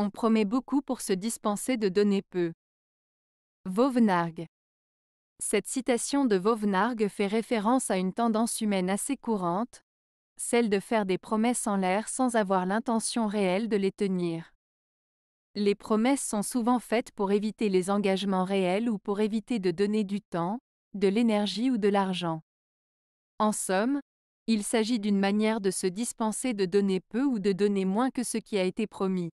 On promet beaucoup pour se dispenser de donner peu. Vauvenargue. Cette citation de Vauvenargue fait référence à une tendance humaine assez courante, celle de faire des promesses en l'air sans avoir l'intention réelle de les tenir. Les promesses sont souvent faites pour éviter les engagements réels ou pour éviter de donner du temps, de l'énergie ou de l'argent. En somme, il s'agit d'une manière de se dispenser de donner peu ou de donner moins que ce qui a été promis.